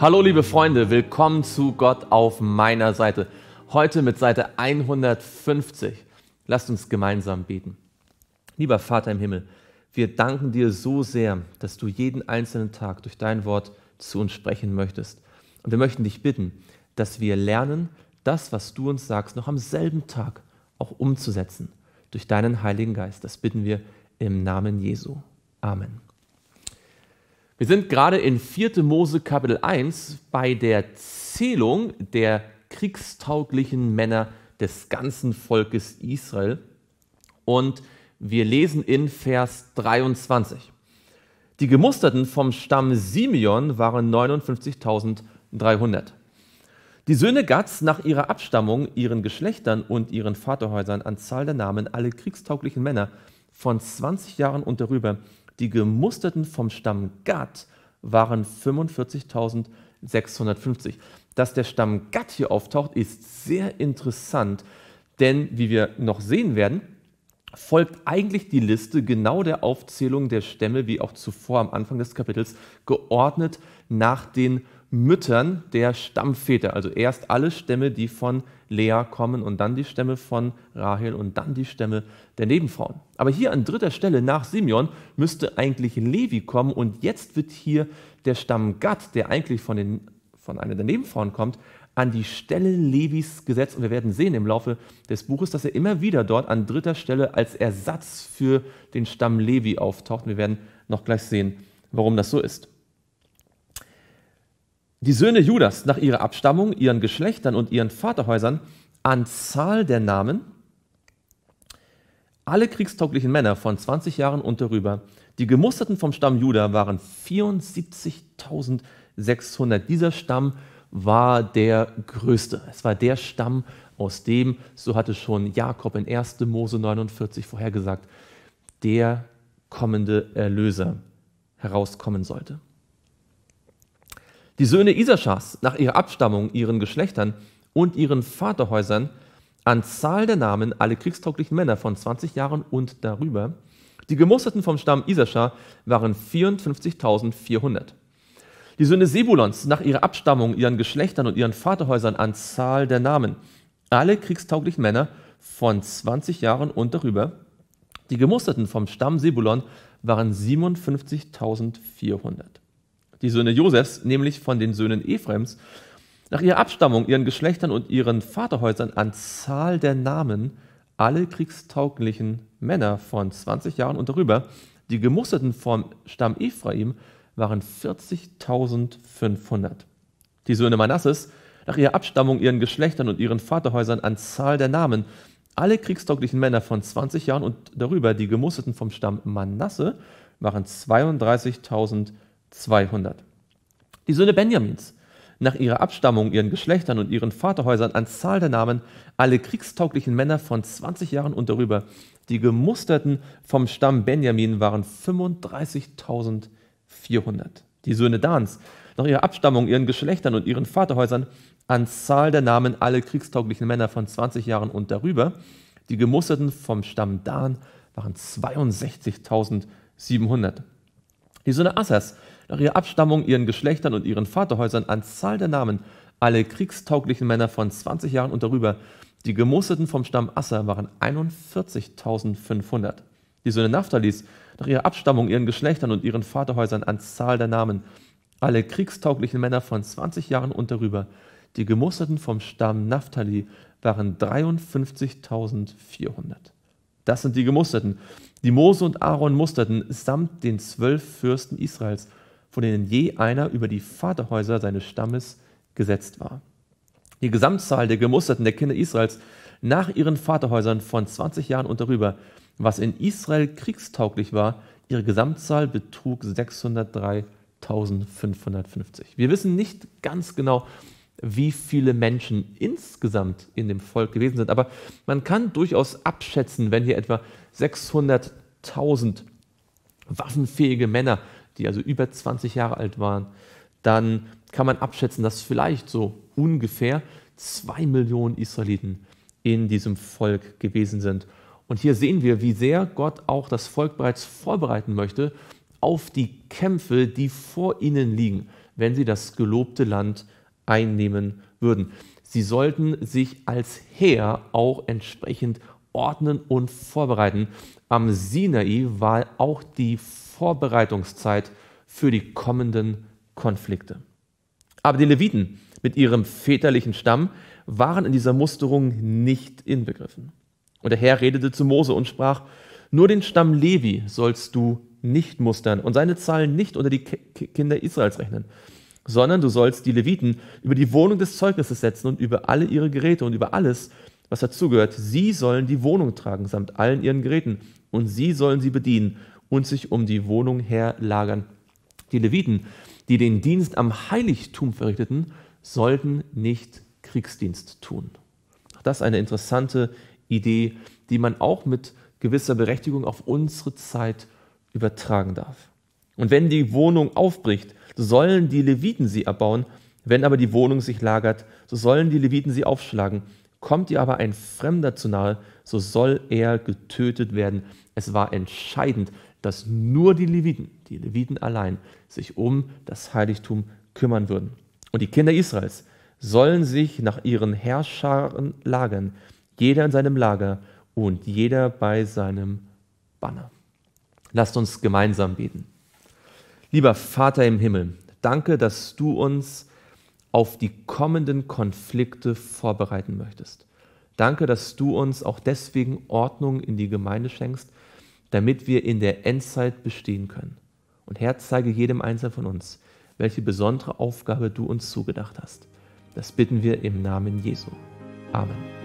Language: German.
Hallo liebe Freunde, willkommen zu Gott auf meiner Seite. Heute mit Seite 150. Lasst uns gemeinsam beten. Lieber Vater im Himmel, wir danken dir so sehr, dass du jeden einzelnen Tag durch dein Wort zu uns sprechen möchtest. Und wir möchten dich bitten, dass wir lernen, das, was du uns sagst, noch am selben Tag auch umzusetzen durch deinen Heiligen Geist. Das bitten wir im Namen Jesu. Amen. Wir sind gerade in 4. Mose Kapitel 1 bei der Zählung der kriegstauglichen Männer des ganzen Volkes Israel. Und wir lesen in Vers 23. Die Gemusterten vom Stamm Simeon waren 59.300. Die Söhne Gads nach ihrer Abstammung, ihren Geschlechtern und ihren Vaterhäusern an Zahl der Namen alle kriegstauglichen Männer von 20 Jahren und darüber, die gemusterten vom Stamm Gad, waren 45.650. Dass der Stamm Gad hier auftaucht, ist sehr interessant, denn wie wir noch sehen werden, folgt eigentlich die Liste genau der Aufzählung der Stämme, wie auch zuvor am Anfang des Kapitels, geordnet nach den Müttern der Stammväter, also erst alle Stämme, die von Lea kommen und dann die Stämme von Rahel und dann die Stämme der Nebenfrauen. Aber hier an dritter Stelle nach Simeon müsste eigentlich Levi kommen und jetzt wird hier der Stamm Gad, der eigentlich von, den, von einer der Nebenfrauen kommt, an die Stelle Levis gesetzt und wir werden sehen im Laufe des Buches, dass er immer wieder dort an dritter Stelle als Ersatz für den Stamm Levi auftaucht. Wir werden noch gleich sehen, warum das so ist die Söhne Judas nach ihrer Abstammung, ihren Geschlechtern und ihren Vaterhäusern an Zahl der Namen alle kriegstauglichen Männer von 20 Jahren und darüber, die gemusterten vom Stamm Juda, waren 74.600. Dieser Stamm war der größte. Es war der Stamm, aus dem, so hatte schon Jakob in 1. Mose 49 vorhergesagt, der kommende Erlöser herauskommen sollte. Die Söhne Isaschas nach ihrer Abstammung, ihren Geschlechtern und ihren Vaterhäusern an Zahl der Namen alle kriegstauglichen Männer von 20 Jahren und darüber. Die Gemusterten vom Stamm Isaschar waren 54.400. Die Söhne Sebulons nach ihrer Abstammung, ihren Geschlechtern und ihren Vaterhäusern an Zahl der Namen alle kriegstauglichen Männer von 20 Jahren und darüber. Die Gemusterten vom Stamm Sebulon waren 57.400 die Söhne Josefs, nämlich von den Söhnen Ephraims, nach ihrer Abstammung, ihren Geschlechtern und ihren Vaterhäusern an Zahl der Namen alle kriegstauglichen Männer von 20 Jahren und darüber, die gemusterten vom Stamm Ephraim, waren 40.500. Die Söhne Manasses, nach ihrer Abstammung, ihren Geschlechtern und ihren Vaterhäusern an Zahl der Namen, alle kriegstauglichen Männer von 20 Jahren und darüber, die gemusterten vom Stamm Manasse, waren 32.000 200. Die Söhne Benjamins, nach ihrer Abstammung, ihren Geschlechtern und ihren Vaterhäusern an Zahl der Namen, alle kriegstauglichen Männer von 20 Jahren und darüber, die gemusterten vom Stamm Benjamin waren 35.400. Die Söhne Dans, nach ihrer Abstammung, ihren Geschlechtern und ihren Vaterhäusern, an Zahl der Namen alle kriegstauglichen Männer von 20 Jahren und darüber, die gemusterten vom Stamm Dan waren 62.700. Die Söhne Assas, nach ihrer Abstammung, ihren Geschlechtern und ihren Vaterhäusern an Zahl der Namen alle kriegstauglichen Männer von 20 Jahren und darüber. Die Gemusterten vom Stamm Asser waren 41.500. Die Söhne Naphtalis, nach ihrer Abstammung, ihren Geschlechtern und ihren Vaterhäusern an Zahl der Namen, alle kriegstauglichen Männer von 20 Jahren und darüber. Die Gemusterten vom Stamm Naphtali waren 53.400. Das sind die Gemusterten, die Mose und Aaron musterten, samt den zwölf Fürsten Israels von denen je einer über die Vaterhäuser seines Stammes gesetzt war. Die Gesamtzahl der Gemusterten der Kinder Israels nach ihren Vaterhäusern von 20 Jahren und darüber, was in Israel kriegstauglich war, ihre Gesamtzahl betrug 603.550. Wir wissen nicht ganz genau, wie viele Menschen insgesamt in dem Volk gewesen sind, aber man kann durchaus abschätzen, wenn hier etwa 600.000 waffenfähige Männer die also über 20 Jahre alt waren, dann kann man abschätzen, dass vielleicht so ungefähr zwei Millionen Israeliten in diesem Volk gewesen sind. Und hier sehen wir, wie sehr Gott auch das Volk bereits vorbereiten möchte auf die Kämpfe, die vor ihnen liegen, wenn sie das gelobte Land einnehmen würden. Sie sollten sich als Heer auch entsprechend ordnen und vorbereiten. Am Sinai war auch die Vorbereitungszeit für die kommenden Konflikte. Aber die Leviten mit ihrem väterlichen Stamm waren in dieser Musterung nicht inbegriffen. Und der Herr redete zu Mose und sprach, nur den Stamm Levi sollst du nicht mustern und seine Zahlen nicht unter die Kinder Israels rechnen, sondern du sollst die Leviten über die Wohnung des Zeugnisses setzen und über alle ihre Geräte und über alles, was dazugehört. Sie sollen die Wohnung tragen samt allen ihren Geräten und sie sollen sie bedienen und sich um die Wohnung herlagern. Die Leviten, die den Dienst am Heiligtum verrichteten, sollten nicht Kriegsdienst tun. Auch das ist eine interessante Idee, die man auch mit gewisser Berechtigung auf unsere Zeit übertragen darf. Und wenn die Wohnung aufbricht, so sollen die Leviten sie erbauen, wenn aber die Wohnung sich lagert, so sollen die Leviten sie aufschlagen. Kommt ihr aber ein Fremder zu nahe, so soll er getötet werden. Es war entscheidend, dass nur die Leviten, die Leviten allein, sich um das Heiligtum kümmern würden. Und die Kinder Israels sollen sich nach ihren Herrscharen lagern, jeder in seinem Lager und jeder bei seinem Banner. Lasst uns gemeinsam beten. Lieber Vater im Himmel, danke, dass du uns auf die kommenden Konflikte vorbereiten möchtest. Danke, dass du uns auch deswegen Ordnung in die Gemeinde schenkst, damit wir in der Endzeit bestehen können. Und Herr, zeige jedem Einzelnen von uns, welche besondere Aufgabe du uns zugedacht hast. Das bitten wir im Namen Jesu. Amen.